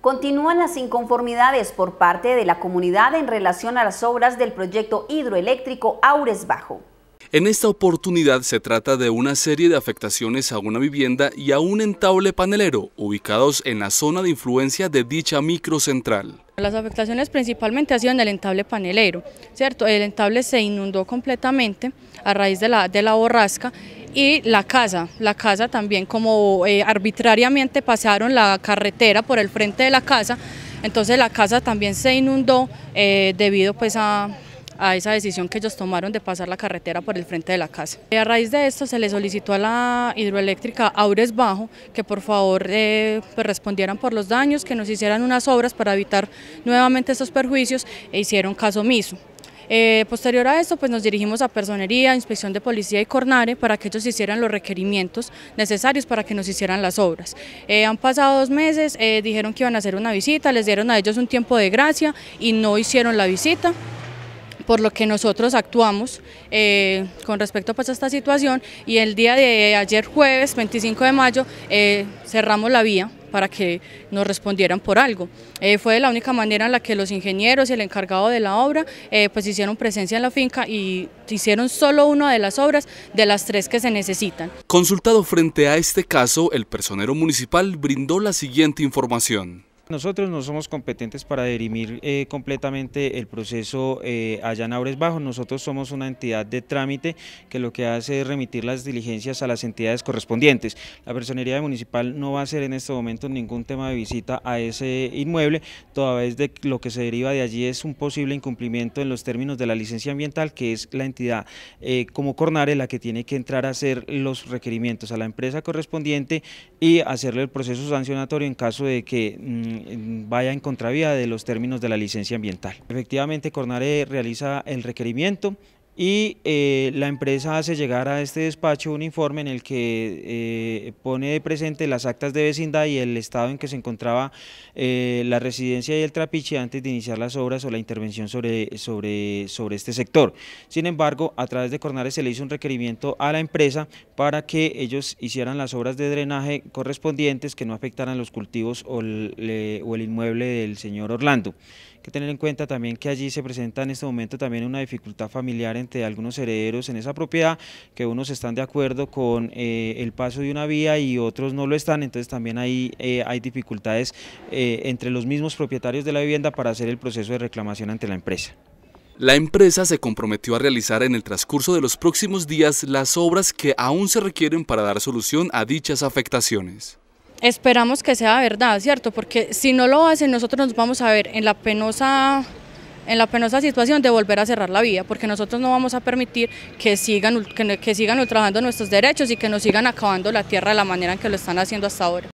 Continúan las inconformidades por parte de la comunidad en relación a las obras del proyecto hidroeléctrico Aures Bajo. En esta oportunidad se trata de una serie de afectaciones a una vivienda y a un entable panelero ubicados en la zona de influencia de dicha microcentral. Las afectaciones principalmente han sido en el entable panelero, ¿cierto? El entable se inundó completamente a raíz de la, de la borrasca y la casa, la casa también como eh, arbitrariamente pasaron la carretera por el frente de la casa, entonces la casa también se inundó eh, debido pues a, esa decisión que ellos tomaron de pasar la carretera por el frente de la casa. Eh, a raíz de esto se le solicitó a la hidroeléctrica Aures Bajo que por favor pues, respondieran por los daños, que nos hicieran unas obras para evitar nuevamente estos perjuicios e hicieron caso omiso. Eh, posterior a esto, pues nos dirigimos a Personería, Inspección de Policía y Cornare para que ellos hicieran los requerimientos necesarios para que nos hicieran las obras. Eh, han pasado dos meses, eh, dijeron que iban a hacer una visita, les dieron a ellos un tiempo de gracia y no hicieron la visita por lo que nosotros actuamos eh, con respecto pues, a esta situación y el día de ayer jueves 25 de mayo eh, cerramos la vía para que nos respondieran por algo. Eh, fue la única manera en la que los ingenieros y el encargado de la obra pues hicieron presencia en la finca y hicieron solo una de las obras de las tres que se necesitan. Consultado frente a este caso, el personero municipal brindó la siguiente información. Nosotros no somos competentes para derimir eh, completamente el proceso eh, allá en Aures Bajo, Nosotros somos una entidad de trámite que lo que hace es remitir las diligencias a las entidades correspondientes. La personería municipal no va a hacer en este momento ningún tema de visita a ese inmueble, toda vez de lo que se deriva de allí es un posible incumplimiento en los términos de la licencia ambiental, que es la entidad eh, como Cornare la que tiene que entrar a hacer los requerimientos a la empresa correspondiente y hacerle el proceso sancionatorio en caso de que... Mm, vaya en contravía de los términos de la licencia ambiental. Efectivamente, Cornare realiza el requerimiento, y eh, la empresa hace llegar a este despacho un informe en el que eh, pone pone presente las actas de vecindad y el estado en que se encontraba eh, la residencia y el trapiche antes de iniciar las obras o la intervención sobre, sobre, sobre este sector. Sin embargo, a través de Cornares se le hizo un requerimiento a la empresa para que ellos hicieran las obras de drenaje correspondientes que no afectaran los cultivos o o el inmueble del señor Orlando que tener en cuenta también que allí se presenta en este momento también una dificultad familiar entre algunos herederos en esa propiedad, que unos están de acuerdo con eh, el paso de una vía y otros no lo están, entonces también ahí eh, hay dificultades eh, entre los mismos propietarios de la vivienda para hacer el proceso de reclamación ante la empresa. La empresa se comprometió a realizar en el transcurso de los próximos días las obras que aún se requieren para dar solución a dichas afectaciones. Esperamos que sea verdad, ¿cierto? Porque si no lo hacen, nosotros nos vamos a ver en la penosa en la penosa situación de volver a cerrar la vía, porque nosotros no vamos a permitir que sigan, que, que sigan ultrajando nuestros derechos y que nos sigan acabando la tierra de la manera en que lo están haciendo hasta ahora.